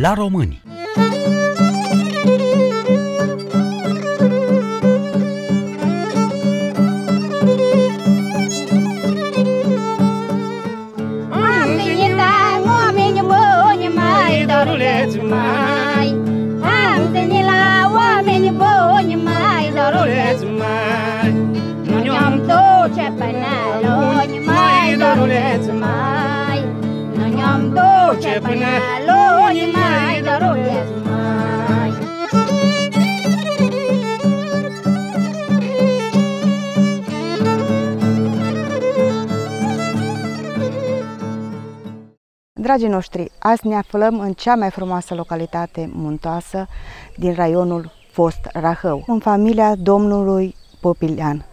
la români. Dragii noștri, azi ne aflăm în cea mai frumoasă localitate muntoasă din raionul fost Rahău, în familia domnului Popilian,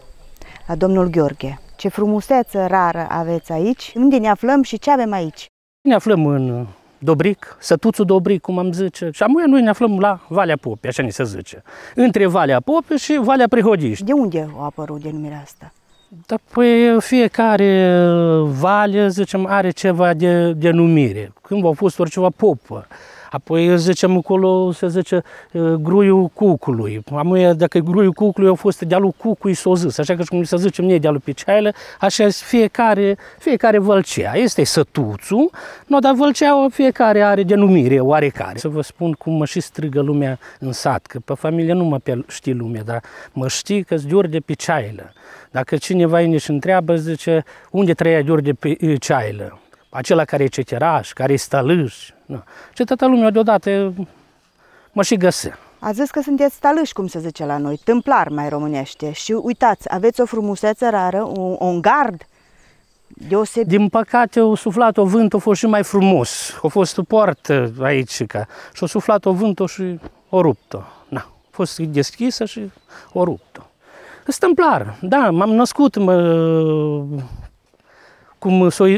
la domnul Gheorghe. Ce frumusețe rară aveți aici, unde ne aflăm și ce avem aici? Ne aflăm în uh, Dobric, sătuțul Dobric, cum am zice, și amuia noi ne aflăm la Valea Popii, așa ni se zice, între Valea Popii și Valea Prihodiști. De unde a apărut denumirea asta? Dar păi fiecare vale, zicem, are ceva de denumire. Când v-au pus oriceva popă, Apoi, zicem, acolo se zice gruiul cucului. Amuie, dacă e gruiul cucului, au fost dealul cucui s-o zis. Așa că cum se zice mie dealul Piceailă, așa fiecare, fiecare vălcea. Este sătuțul, no, dar vălcea fiecare are denumire oarecare. Să vă spun cum mă și strigă lumea în sat, că pe familie nu mă știi lumea, dar mă știi că-s de Piceailă. Dacă cineva vine și întreabă, zice, unde trăia de Ceailă? acela care e ceteraș, care e stălâș. Nu. Și toată lumea deodată mă și găsea. A zis că sunteți stalâși, cum se zice la noi, tâmplar mai românește. Și uitați, aveți o frumusețe rară, un, un gard deosebit. Din păcate, o suflat o vânt, a fost și mai frumos. A fost o poartă aici, ca, și o suflat o vânt și o rupt-o. Na, a fost deschisă și o rupt-o. Sunt da, m-am născut mă, cum s-a uh,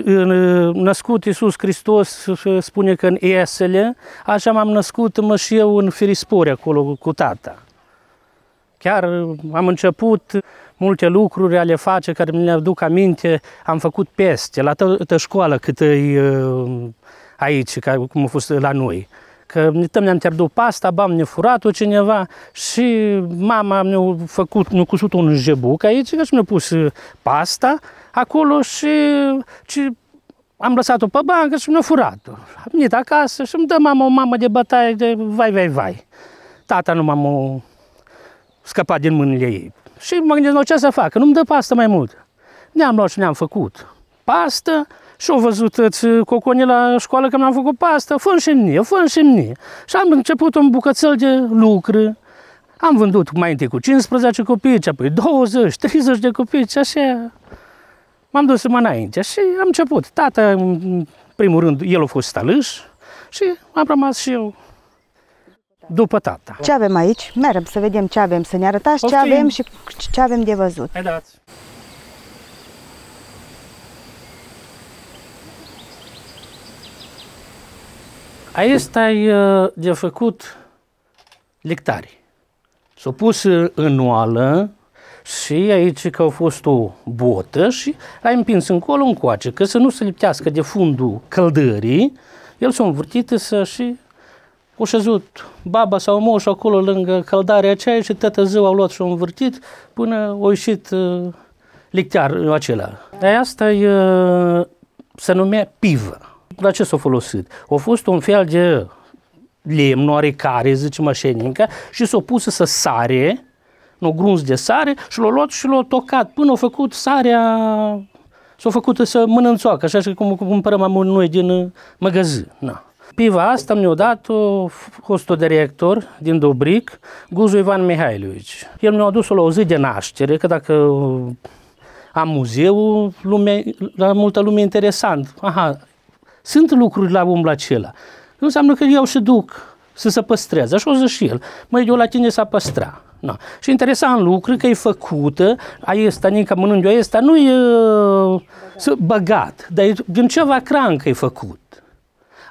născut Iisus Hristos, spune că în Iesele, așa m-am născut mă și eu în Firispore acolo cu tata. Chiar uh, am început multe lucruri ale face care mi le aduc aminte, am făcut peste la toată școală cât e uh, aici, cum a fost la noi. Că ne-am pierdut pasta, bam, ne furat-o cineva și mama mi-a făcut, mi-a cusut un jebuc aici și mi-a pus uh, pasta acolo și, și am lăsat-o pe bancă și mi-a furat-o. Am venit acasă și îmi dă mama o mamă de bătaie de vai, vai, vai. Tata nu m-am scăpat din mâinile ei. Și mă gândesc, ce să fac? că Nu-mi dă pasta mai mult. Ne-am luat și ne-am făcut pastă, și au văzut coconii la școală că mi-am făcut pastă, fă și mie, fă și mie. Și am început un bucățel de lucruri. Am vândut mai întâi cu 15 copii, apoi 20, 30 de copii așa. M-am dus mai înainte și am început. Tata, în primul rând, el a fost stălâș și am rămas și eu după tata. Ce avem aici? Merem să vedem ce avem, să ne arătați ce avem și ce avem de văzut. Hai dați. Aici ai uh, de făcut lictari, s au pus în oală și aici că a fost o botă și l-ai împins încolo încoace, că să nu se liptească de fundul căldării, el s-a învârtit să și o șezut baba sau moș, acolo lângă căldarea aceea și tătă zău au luat și au învârtit până a ieșit uh, lictearul acela. asta e, uh, se numea pivă. La ce s-a folosit? A fost un fel de lemn oarecare, zice mașenica, și s-a pus să sare, un grunz de sare și l-a luat și l-a tocat până a făcut sarea s-a făcut să mănânțoacă, așa și cum cumpărăm noi din uh, magazin. Na. Piva asta mi-a dat uh, fost director din Dobric, Guzu Ivan Mihailovici. El mi-a adus-o la o zi de naștere, că dacă uh, am muzeul, lume, la multă lume interesant. Aha, sunt lucruri la omul acela. Nu înseamnă că eu și duc să se păstreze. Așa o zice și el. Măi, eu la tine s-a păstrat. No. Și interesant lucru că e făcută, aiesta, nică mănânc eu asta nu e băgat, uh, băgat dar e din ceva cran că e făcut.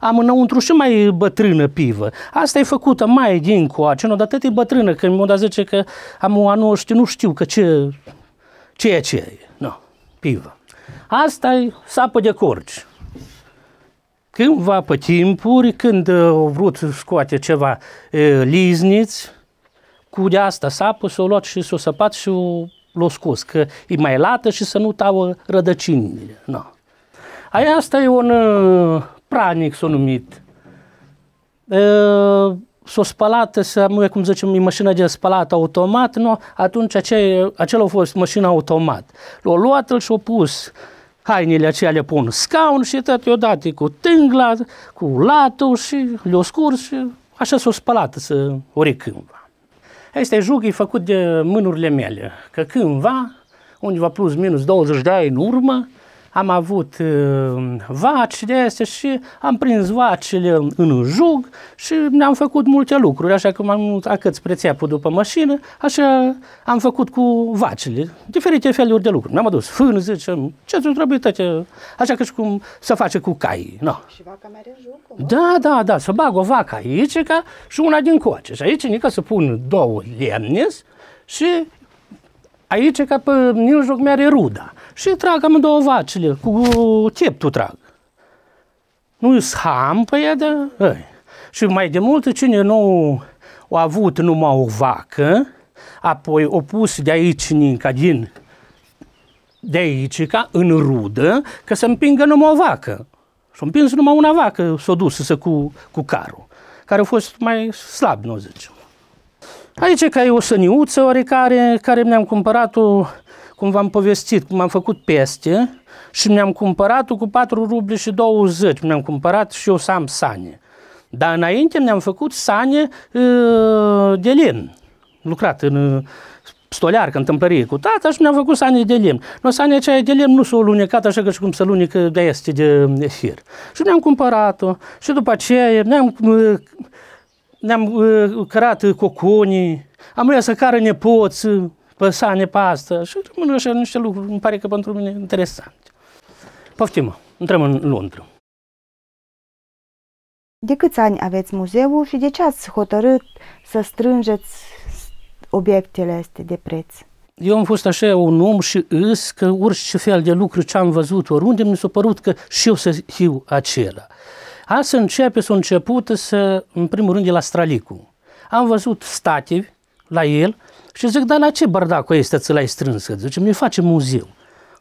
Am înăuntru și mai bătrână pivă. Asta e făcută mai din coace, nu, dar tot e bătrână, că mi-o zice că am o anul știu, nu știu că ce, ce e ce e. No, pivă. Asta e sapă de corci. Cândva pe timpuri, când uh, au vrut să scoate ceva e, lizniți, cu de asta sapă s-o luat și s-o săpat și l-o scos, că e mai lată și să nu tau rădăcinile. No. Aia asta e un uh, pranic, s-o numit. E, s-o spălat, să, cum zicem, e mașina de spălat automat, no? atunci acel acela a fost mașina automat. L-a luat și-a pus hainele acelea pun scaun și tot odată cu tângla, cu latul și le-o scurs și așa s-o spălat să ori cândva. Este jug e făcut de mânurile mele, că cândva, undeva plus minus 20 de ani în urmă, am avut uh, vaci de astea și am prins vacile în jug și ne-am făcut multe lucruri, așa că m-am acât spre țeapul după mașină, așa am făcut cu vacile, diferite feluri de lucruri. Mi-am adus fân, zicem, ce ți trebuie toate, așa că și cum se face cu cai. No. Și vaca mea jug? Da, da, da, să bag o vacă aici ca și una din coace. Și aici nică să pun două lemne și aici ca pe în joc mi-are ruda și trag amândouă vacile, cu teptul trag. Nu-i ham pe ea, da, Și mai de mult, cine nu a avut numai o vacă, apoi o pus de aici ninca din de aici, ca în rudă, că să împingă numai o vacă. Și împins numai una vacă, s-o dus să cu, cu carul, care a fost mai slab, nu zicem. Aici că e o săniuță oarecare, care ne-am cumpărat-o cum v-am povestit, cum am făcut peste și mi-am cumpărat-o cu 4 ruble și 20, mi-am cumpărat și eu să am sane. Dar înainte mi-am făcut sane ă, de lemn, lucrat în ă, stoliar în tâmplărie cu tata și mi-am făcut sane de lemn. No, sane aceea de lemn nu s-o lunecat așa că și cum să lunecă de este de fir. Și mi-am cumpărat-o și după aceea mi am ne-am ă, cărat coconii, am luat să cară nepoți, păsane pe asta și rămân așa niște lucruri, îmi pare că pentru mine interesant. Poftim, intrăm în Londra. De câți ani aveți muzeul și de ce ați hotărât să strângeți obiectele astea de preț? Eu am fost așa un om și îs că orice fel de lucru ce am văzut oriunde mi s-a părut că și eu să fiu acela. Asta începe, s-a început să, în primul rând, de la Stralicu. Am văzut stativi la el și zic, dar la ce bărdacu este ți l-ai strânsă? mi-e facem muziu.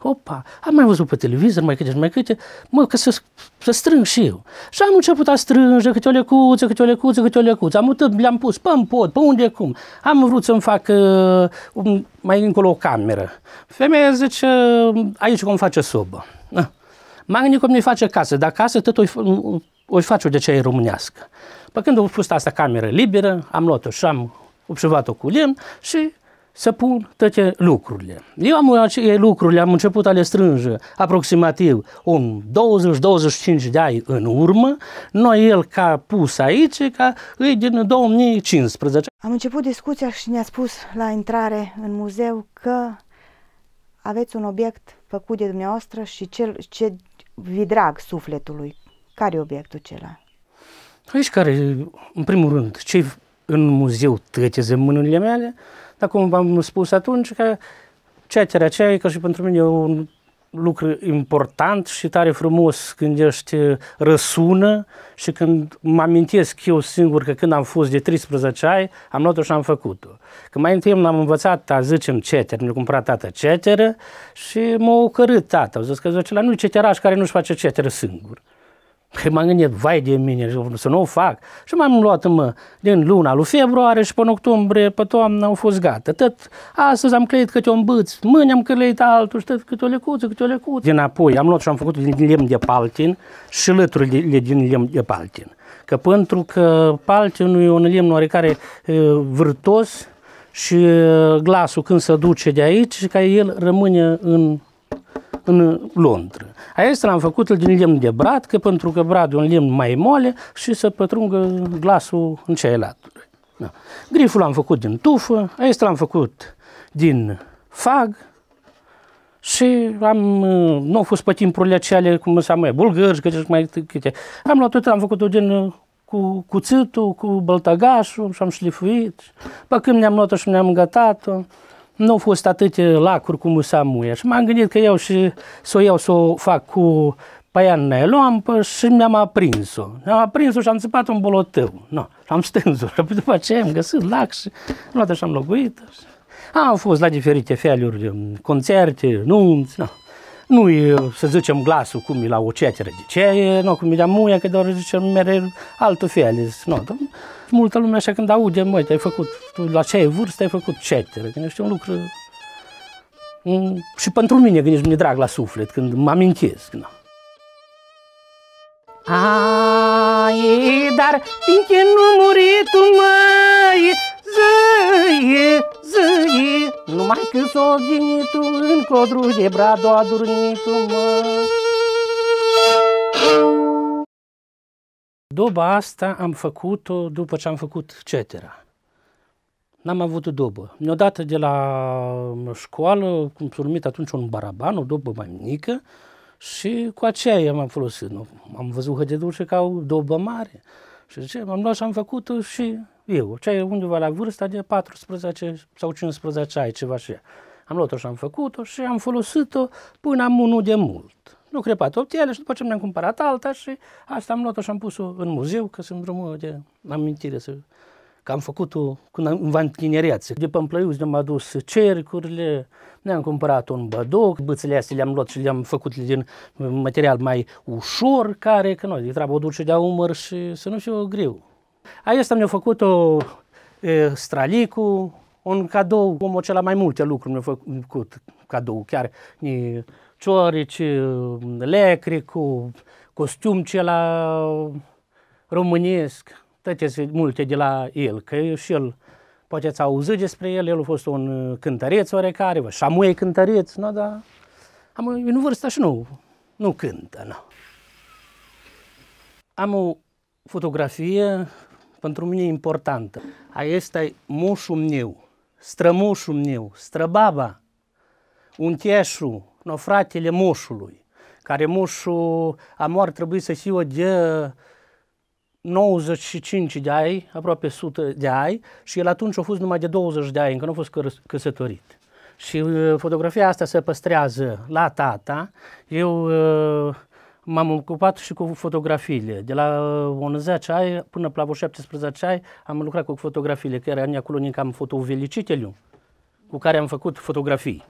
Opa, am mai văzut pe televizor, mai câte și mai câte, mă, că să, să strâng și eu. Și am început a strânge câte o lecuță, câte o lecuță, câte o lecuță. Am uitat, le-am pus pe pot, pe unde, cum. Am vrut să-mi fac uh, un, mai încolo o cameră. Femeia zice, aici cum face sobă. Na. Magnic cum ne face casă, dar casă tot o, o face de ce e românească. Pe când a fost asta cameră liberă, am luat-o și am observat-o cu lemn și să pun toate lucrurile. Eu am acele lucruri, am început a le strânge aproximativ un 20-25 de ani în urmă. Noi el ca pus aici, ca îi din 2015. Am început discuția și ne-a spus la intrare în muzeu că aveți un obiect făcut de dumneavoastră și cel, ce drag sufletului. Care e obiectul acela? Aici care, în primul rând, ce în muzeu treceți în mâinile mele, dar cum v-am spus atunci, că ceterea aceea e ca și pentru mine un lucru important și tare frumos când ești uh, răsună și când mă amintesc eu singur că când am fost de 13 ani, am luat-o și am făcut-o. Că mai întâi am învățat a zicem, ceter, mi-a cumpărat tata ceteră și m-a ocărât tata. Au zis că zice, nu-i ceteraș care nu-și face ceteră singur. Că păi m-am gândit, vai de mine, să nu o fac. Și m-am luat mă, din luna lui februarie și până octombrie, pe toamnă, au fost gata. Tot astăzi am că câte un băț, mâine am cleit altul și tot câte o lecuță, câte o lecuță. Dinapoi am luat și am făcut din lemn de paltin și lăturile din lemn de paltin. Că pentru că paltinul e un lemn oarecare vârtos și glasul când se duce de aici, ca el rămâne în în Londra. Aici l-am făcut din lemn de brad, că pentru că brad e un lemn mai moale și să pătrungă glasul în ceilalalt. Da. Griful l-am făcut din tufă, aici l-am făcut din fag, și am, nu au fost pe timpurile acele, cum să mai, bulgări, că mai câte. Am luat tot, am făcut-o din cu cuțitul, cu băltăgașul și am șlifuit. Pe când ne-am luat-o și ne-am gătat-o nu au fost atâtea eh, lacuri cum Musamuia și m-am gândit că eu și să o iau să o fac cu paian nailon și mi-am aprins-o. Am aprins-o și am țipat un bolotău. No, am stâns-o. După aceea am găsit lac și am luat și am locuit. Am fost la diferite feluri de concerte, nunți. No nu e, eh, să zicem, glasul cum e la o ceaceră de ce, nu, cum e la muia, că doar zicem mereu altul fel. Nu, dar multă lume așa când aude, măi, te-ai făcut, tu la ce vârstă ai făcut ceaceră, că este un lucru... Mm, și pentru mine, când ești mi drag la suflet, când mă amintesc, nu. Ai, dar fiindcă nu muri tu, măi, zăie, zâi, Numai că s-o zinit-o în codru de brado o mă. Doba asta am făcut-o după ce am făcut cetera. N-am avut o dobă. Neodată de la școală, cum s-a numit atunci un baraban, o dobă mai mică, și cu aceea m-am folosit. Am văzut hădedușe ca o dobă mare. Și zice, am luat și am făcut și eu. Ce e undeva la vârsta de 14 sau 15 ani, ceva și ea. Am luat-o și am făcut-o și am folosit-o până am unul de mult. Nu crepat optiale și după ce mi-am cumpărat alta și asta am luat-o și am pus-o în muzeu, că sunt drumul de amintire să că am făcut-o când am întineriață. De împlăiuți ne-am adus cercurile, ne-am cumpărat un bădoc, bățele astea le-am luat și le-am făcut din material mai ușor, care, că noi, de treabă o duce de umăr și să nu fiu greu. Aiesta mi-a făcut-o e, stralicu, un cadou, omul acela mai multe lucruri mi-a făcut cadou, chiar e, ciorici, cu costum cela românesc, Tăteți multe de la el, că și el, poate ați auzit despre el, el a fost un uh, cântăreț oarecare, vă, șamuie cântăreț, no, dar am în vârstă și nu, nu cântă, no. Am o fotografie pentru mine importantă. A este moșul meu, strămoșul meu, străbaba, teșu, no, fratele moșului, care moșul a moar trebuie să fie de 95 de ani, aproape 100 de ani și el atunci a fost numai de 20 de ani, încă nu a fost căsătorit. Și uh, fotografia asta se păstrează la tata. Eu uh, m-am ocupat și cu fotografiile. De la 11 uh, ani până la 17 ani am lucrat cu fotografiile, care era acolo nici am fotovelicitelul cu care am făcut fotografii.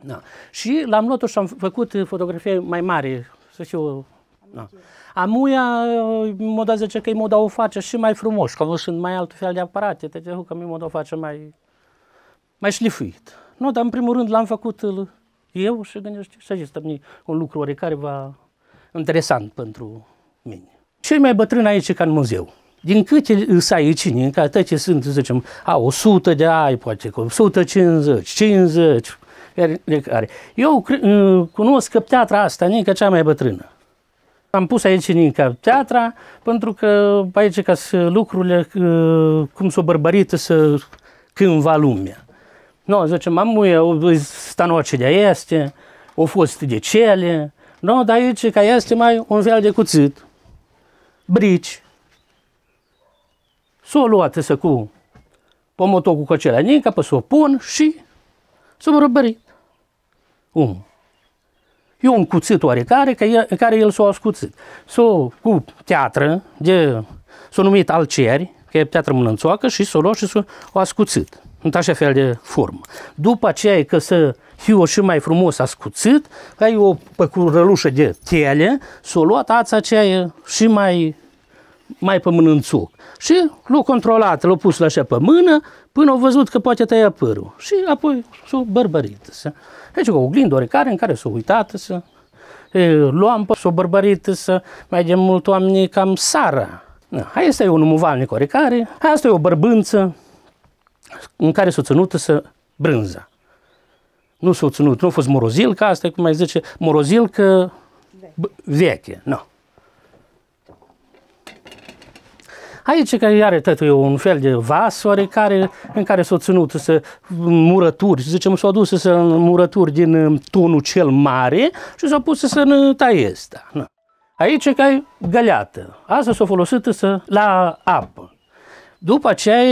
Da. Și l-am luat și am făcut fotografie mai mare, să știu, da. Amuia, uh, moda zice că e moda o face și mai frumos, că nu sunt mai alt fel de aparate, te că mi moda o face mai, mai șlifuit. Nu, dar în primul rând l-am făcut eu și gândește și acesta un lucru oricare va interesant pentru mine. Cei mai bătrân aici ca în muzeu. Din câte sunt aici, din câte ce sunt, zicem, a, 100 de ai, poate, 150, 50, care, care. Eu uh, cunosc că teatra asta, nică cea mai bătrână. Am pus aici în Inca teatra, pentru că aici ca să lucrurile, cum s-o bărbărită să cândva lumea. No, zicem, mamu, eu, stanoce de este, o fost de cele, no, dar aici ca este mai un fel de cuțit, brici. S-o luat să cu pomotocul cu acela nică, pe s-o pun și s-o bărbărit. Um e un cuțit oarecare că e, care el s-a ascuțit. S-a cu teatră, de, s-a numit alceri, că e teatră mânânțoacă, și s-a luat și s-a ascuțit. În așa fel de formă. După aceea că să fiu și mai frumos ascuțit, că e o păcurălușă de tele, s-a luat ața aceea și mai mai pe mânânțuc. Și l-a controlat, l-a pus așa pe mână, până au văzut că poate tăia părul. Și apoi s-a bărbărit. Deci cu oglindă oricare în care s-a uitat, să luam, s-a bărbărit, să mai de mult oameni cam sară. Hai, asta e un muvalnic oricare, asta e o bărbânță în care s-a ținut să brânza. Nu s-a ținut, nu a fost morozil, că asta e cum mai zice, morozil că veche. No. Aici că are tot un fel de vasoare care, în care s-au ținut să murături, să zicem, s-au dus să murături din um, tunul cel mare și s-au pus să taiesc. taiesta. Aici că e găleată. Asta s-a folosit să, la apă. După aceea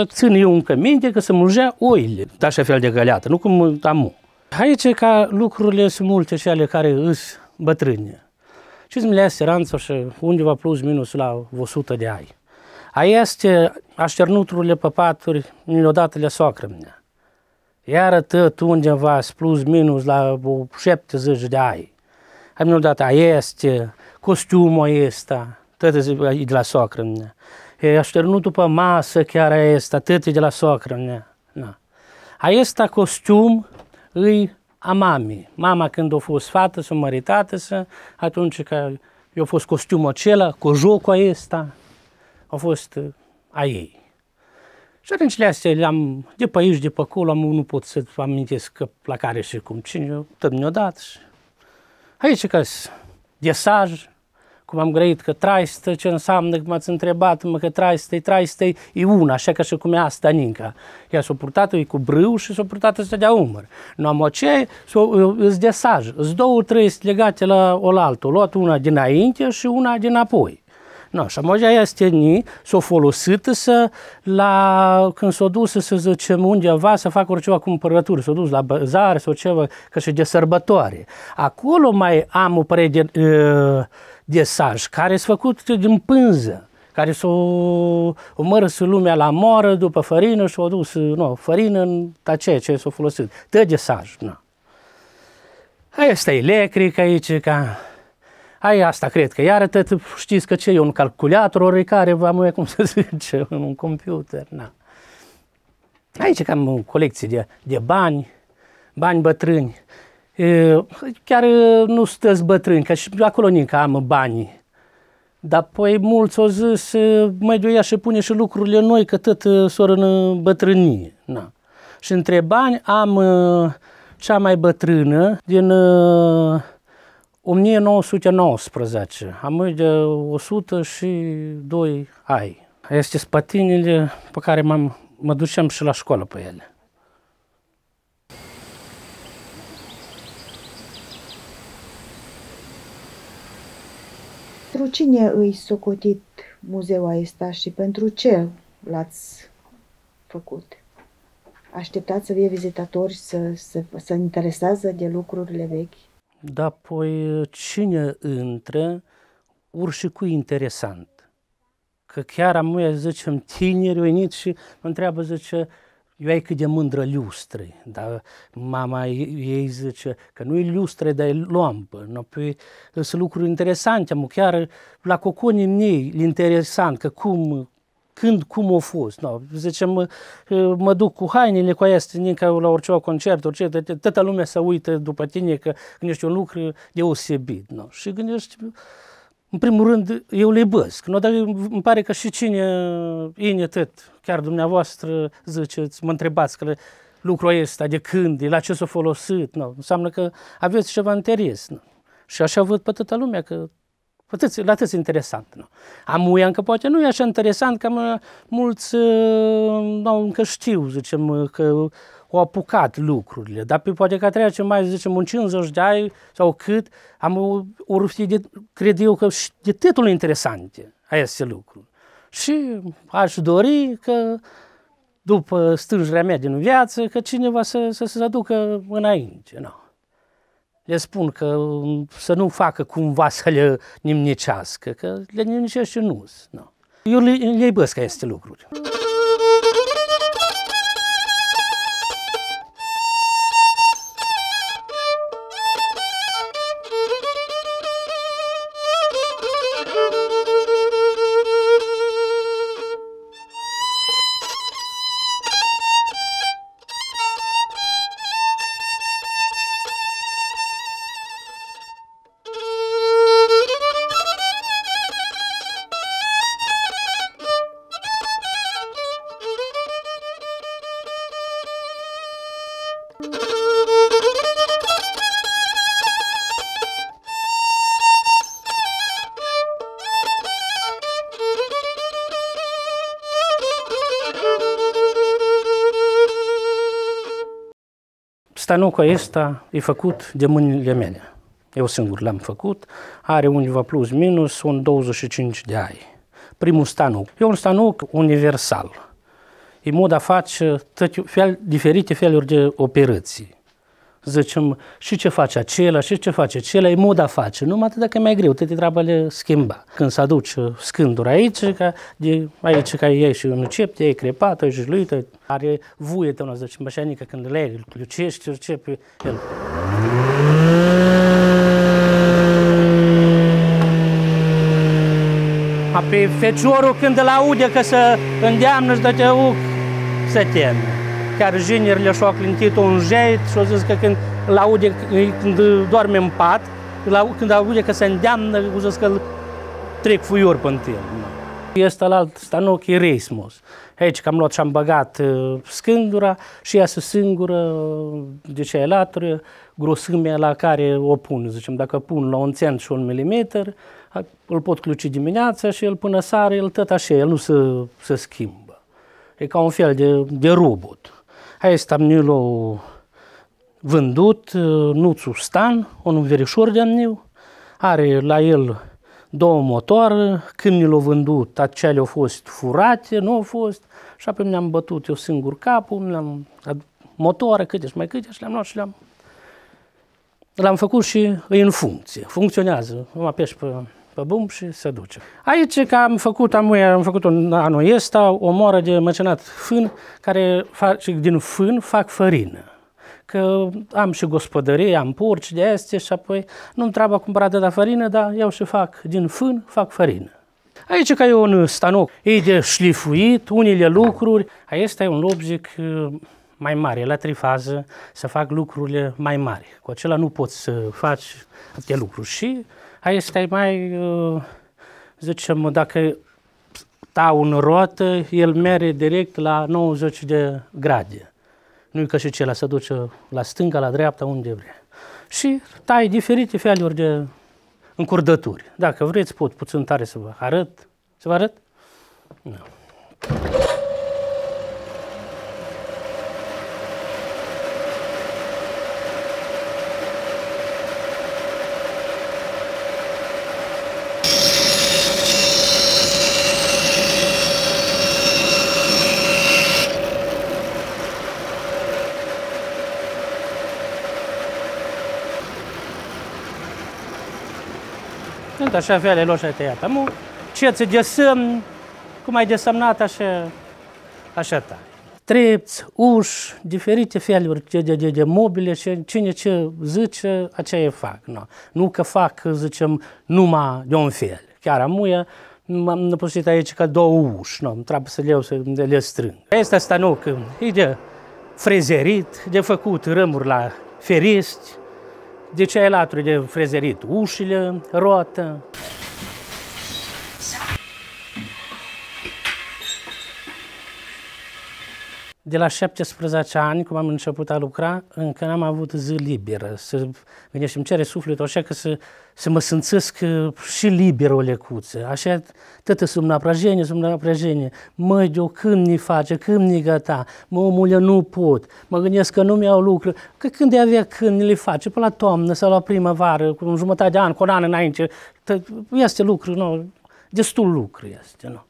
uh, țin eu încă minte că se mulgea oile, de așa fel de găleată, nu cum amu. Aici ca lucrurile sunt multe ale care îs bătrâne. Și mi lea și undeva plus minus la 100 de ani. Aia este așternuturile pe paturi, odată le soacră mine. Iar atât undeva, plus minus, la 70 de ani. Am odată, a este, costumul ăsta, tot e de la soacră mine. E așternutul pe masă chiar este, tot e de la soacră mine. Na. este costum îi a mamei. Mama când a fost fată, s-a măritată, atunci că eu fost costumul acela, cu jocul ăsta, au fost uh, a ei. Și atunci le-am, de pe aici, de pe acolo, am, nu pot să amintesc că la care și cum, cine, tot mi-o dat. Și... Aici că desaj, cum am grăit că traistă, ce înseamnă, că m-ați întrebat, mă, că traistă traistă e una, așa că și cum e asta Ninca. Ea s-a purtat cu brâu și s-a purtat ăsta de-a umăr. Nu am o ce îți desaj. Îți două, trei legate la altă, Luat una dinainte și una dinapoi. No, și moja aia ni, s-o folosit să la, când s-o dus să zicem undeva să facă oriceva cumpărături, s-o dus la bazar sau ceva, că și de sărbătoare. Acolo mai am o părere ă, de, de, de saj, care s făcut din pânză care s-o omărâs lumea la moră după fărină și o dus, nu, fărină în tace, ce s-o folosit. de saj, nu. Aia este electric aici, ca ai asta, cred că iar atât știți că ce e un calculator, oricare, am cum să zice, un computer, na. Aici cam o colecție de, de bani, bani bătrâni. E, chiar nu stăți bătrâni, că și acolo nici am banii. Dar păi mulți au zis, mai de și pune și lucrurile noi, că tot sor în bătrânie. Na. Și între bani am cea mai bătrână din 1919, am mai de 102 ai. Este spatinile pe care m-am, mă duceam și la școală pe ele. Pentru cine îi socotit muzeul acesta și pentru ce l-ați făcut? Așteptați să fie vizitatori să, să, să interesează de lucrurile vechi? Dar apoi cine intră, ur și cu interesant. Că chiar am noi, zicem, tineri venit și mă întreabă, zice, eu ai cât de mândră lustră, dar mama ei zice că nu-i lustră, dar e loampă. No, păi, sunt lucruri interesante, mă chiar la coconim mei, interesant, că cum când, cum a fost. No, da, zice, mă, mă duc cu hainele, cu aia stăninca la orice concert, orice, toată lumea se uită după tine că gândești un lucru deosebit. No. Da. Și gândești, în primul rând, eu le băsc. No, dar îmi pare că și cine, ine tot, chiar dumneavoastră, ziceți, mă întrebați că lucrul ăsta, de când, de la ce s-a folosit, no. înseamnă că aveți ceva interes. No. Și așa văd pe toată lumea, că Atât, la atât interesant. Nu? Amuia încă poate nu e așa interesant, că uh, mulți uh, nu, încă știu, zicem, uh, că au apucat lucrurile, dar pe poate că trece mai, zicem, un 50 de ani sau cât, am ori de, cred eu, că și de totul interesante este lucru. Și aș dori că după stânjarea mea din viață, că cineva să, să se aducă înainte. nu? le spun că mm, să nu facă cumva să le nimnicească, că le nimnicește nu. Eu le, le iubesc aceste lucruri. Stanucul ăsta e făcut de mâinile mele. Eu singur l-am făcut, are undeva plus minus, sunt 25 de ani. Primul stanuc. E un stanuc universal. E moda face fel, diferite feluri de operații zicem, și ce face acela, și ce face acela, e moda face. Numai atât dacă e mai greu, treaba le schimba. Când se aduce uh, scânduri aici, ca de, aici ca e și un cept, e crepată, e jluită, are vuie tău, zicem, bășanică, când le ai, îl clucești, îl el. A pe feciorul când îl aude că să îndeamnă și dă te uc, se teme chiar jinerile și-au clintit un jet și-au zis că când îl aude, când doarme în pat, când aude că se îndeamnă, au zis că îl trec fuior pe tine. Este la alt stanoc, e reismos. Aici că am luat și am băgat uh, scândura și se singură uh, de ce latură, grosimea la care o pun. Zicem, dacă pun la un cent și un milimetru, îl pot cluci dimineața și el până sare, el tot așa, el nu se, se schimbă. E ca un fel de, de robot. Aia este amnilo vândut, uh, nuțul stan, un verișor de amniu, are la el două motoare, când l-au vândut, acele au fost furate, nu au fost, și apoi mi-am bătut eu singur capul, mi-am motoare, câte și mai câte, și le-am luat și le-am l-am făcut și în funcție, funcționează, mă apeși pe pe bum și se duce. Aici că am făcut, am, am făcut un anul ăsta, o moară de măcinat fân, care fac, din fân fac fărină că am și gospodărie, am porci de astea și apoi nu-mi treaba cumpăra de la dar eu și fac din fân, fac fărină. Aici că e un stanoc, e de șlifuit, unele lucruri. Aici e un lobzic uh, mai mare, la trifază, să fac lucrurile mai mari. Cu acela nu poți să faci atâtea lucruri. Și este mai, uh, zicem, dacă ta da un rot, el merge direct la 90 de grade. Nu-i ca și la se duce la stânga, la dreapta, unde vrea. Și tai diferite feluri de încurdături. Dacă vreți, pot puțin tare să vă arăt. Să vă arăt? Nu. No. făcut așa vele lor și ai tăiat. ce ți desemn, cum ai desemnat așa, așa ta. Trepți, uși, diferite feluri de, de, de, de mobile și cine ce zice, aceea e fac. No. Nu că fac, zicem, numai de un fel. Chiar amuia, m-am năpustit aici ca două uși, no, trebuie să le iau, să le strâng. Este asta nu, că e de frezerit, de făcut rămuri la feriști, de laturi de frezerit ușile, roată. de la 17 ani, cum am început a lucra, încă n-am avut zi liberă. Să, și îmi cere sufletul așa că să, să mă simțesc uh, și liber o lecuță. Așa, tătă sunt la prăjenie, sunt la prăjenie. Mă, eu când ne face, când ne gata, mă, omule, nu pot. Mă gândesc că nu mi-au lucru. Că când de avea când le face, pe la toamnă sau la primăvară, cu un jumătate de an, cu un an înainte, este lucru, nu? Destul lucru este, nu?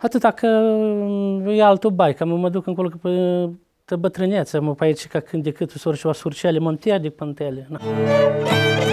Atât că mm, e altul bai, că mă, mă duc încolo că pe, păi, pe bătrânețe, mă, pe aici ca când de cât sori și o surceale, mă de pantele. Na.